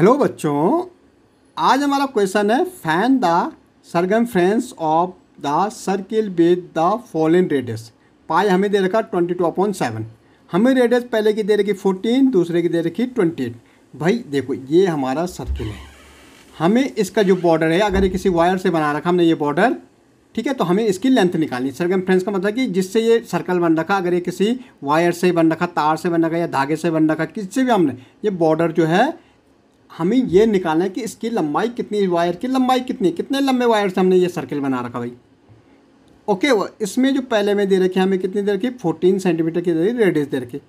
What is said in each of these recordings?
hello बच्चों आज हमारा क्वेश्चन है find the circumference of the circle with the following radius pi हमें दे रखा ट्वेंटी टू अपॉइंट सेवन हमें रेडियस पहले की दे रखी फोर्टीन दूसरे की दे रखी ट्वेंटी एट भाई देखो ये हमारा सर्किल है हमें इसका जो बॉर्डर है अगर ये किसी वायर से बना रखा हमने ये बॉर्डर ठीक है तो हमें इसकी लेंथ निकालनी सरगम फ्रेंड्स का मतलब कि जिससे ये सर्कल बन रखा अगर ये किसी वायर से बन रखा तार से बन रखा या धागे से बन रखा किससे भी हमने ये बॉर्डर जो है हमें ये निकालना है कि इसकी लंबाई कितनी वायर की लंबाई कितनी कितने लंबे वायर से हमने ये सर्किल बना रखा भाई ओके वो इसमें जो पहले में दे रखी हमें कितनी दे रखी फोर्टीन सेंटीमीटर की दे रही रेडियस दे रखी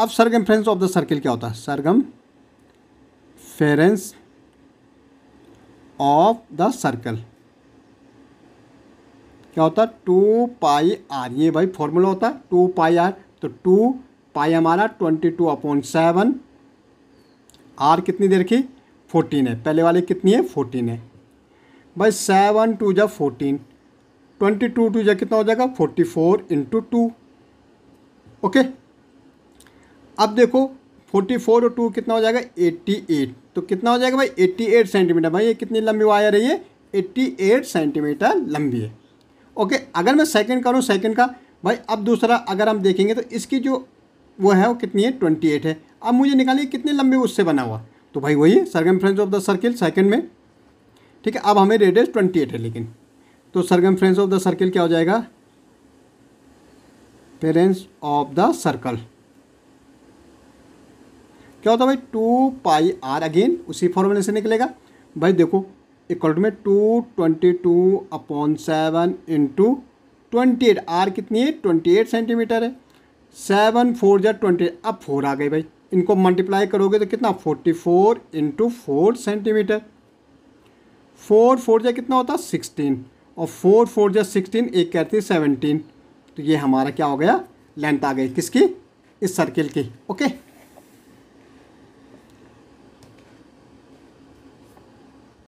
अब circumference of the circle क्या होता है circumference of the circle क्या होता है टू पाई आर ये भाई फॉर्मूला होता है टू पाई आर तो टू पाई हमारा twenty two upon seven R कितनी दे रखी फोर्टीन है पहले वाली कितनी है फोर्टीन है भाई सेवन टू जा फोर्टीन ट्वेंटी टू टू जा कितना हो जाएगा forty four into two okay अब देखो फोर्टी फोर और टू कितना हो जाएगा एट्टी एट तो कितना हो जाएगा भाई एट्टी एट सेंटीमीटर भाई ये कितनी लंबी वायर रही है एट्टी एट सेंटीमीटर लंबी है ओके अगर मैं सेकेंड करूँ सेकंड का भाई अब दूसरा अगर हम देखेंगे तो इसकी जो वो है वो कितनी है ट्वेंटी एट है अब मुझे निकालिए कितने लंबे उससे बना हुआ तो भाई वही circumference of the circle second में ठीक है अब हमें रेडियस ट्वेंटी एट है लेकिन तो circumference of the circle क्या हो जाएगा पेरेंस ऑफ द सर्कल क्या होता है भाई टू पाई आर अगेन उसी फॉर्मूले से निकलेगा भाई देखो इक्वल टू में two twenty two upon seven into twenty eight R कितनी है ट्वेंटी एट सेंटीमीटर है सेवन फोर जै ट्वेंटी अब फोर आ गए भाई इनको मल्टीप्लाई करोगे तो कितना forty four into four centimetre four four जै कितना होता है सिक्सटीन और फोर फोर जै सिक्सटीन एक कहती है सेवनटीन तो ये हमारा क्या हो गया लेंथ आ गई किसकी इस सर्किल की ओके